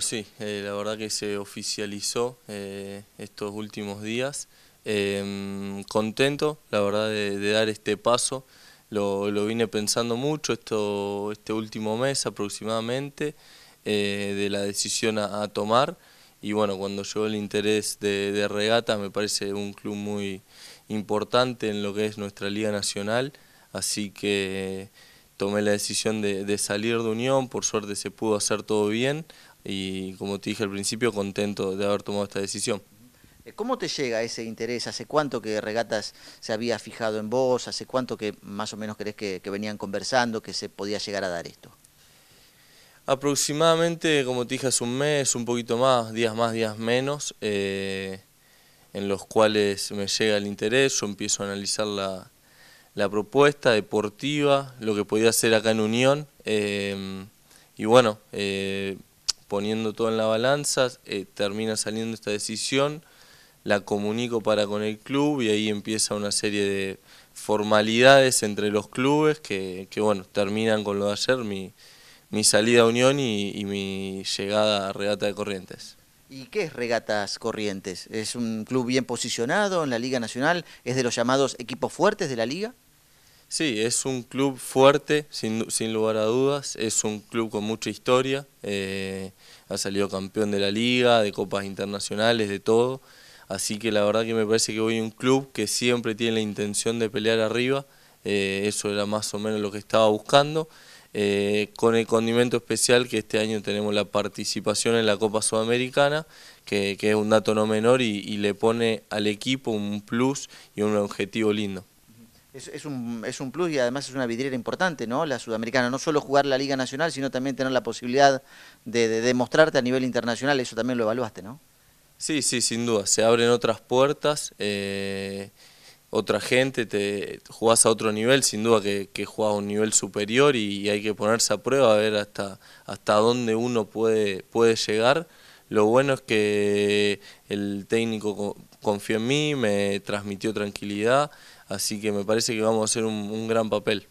Sí, eh, la verdad que se oficializó eh, estos últimos días. Em, contento, la verdad, de, dar este paso. Lo, lo, vine pensando mucho esto, este último mes aproximadamente eh, de la decisión a, tomar. Y bueno, cuando llegó el interés de, de Regata, me parece un club muy importante en lo que es nuestra Liga Nacional. Así que tomé la decisión de salir de Unión, por suerte se pudo hacer todo bien, y como te dije al principio, contento de haber tomado esta decisión. Eh, ¿Cómo te llega ese interés? ¿Hace cuánto que Regatas se había fijado en vos? ¿Hace cuánto que más o menos crees que, venían conversando, que se podía llegar a dar esto? Aproximadamente, como te dije, hace un mes, un poquito más, días más, días menos, eh, en los cuales me llega el interés, yo empiezo a analizar la, propuesta deportiva, lo que podía hacer acá en Unión, eh, y bueno, poniendo todo en la balanza, eh, termina saliendo esta decisión, la comunico para con el club y ahí empieza una serie de formalidades entre los clubes que, que bueno, terminan con lo de ayer, mi, salida a Unión y, y mi llegada a Regata de Corrientes. ¿Y qué es Regatas Corrientes? ¿Es un club bien posicionado en la Liga Nacional? ¿Es de los llamados equipos fuertes de la Liga? Sí, es un club fuerte, sin, lugar a dudas, es un club con mucha historia, eh, ha salido campeón de la liga, de copas internacionales, de todo, así que la verdad que me parece que a un club que siempre tiene la intención de pelear arriba, eh, eso era más o menos lo que estaba buscando, eh, con el condimento especial que este año tenemos la participación en la Copa Sudamericana, que, es un dato no menor y le pone al equipo un plus y un objetivo lindo. Es, un, es un plus y además es una vidriera importante, ¿no? La sudamericana, no solo jugar la Liga Nacional, sino también tener la posibilidad de, demostrarte a nivel internacional, eso también lo evaluaste, ¿no? Sí, sí, sin duda, se abren otras puertas, eh, otra gente, te jugás a otro nivel, sin duda que, que jugás a un nivel superior y, hay que ponerse a prueba, a ver hasta, hasta dónde uno puede, puede llegar. Lo bueno es que el técnico confió en mí, me transmitió tranquilidad, así que me parece que vamos a hacer un, un gran papel.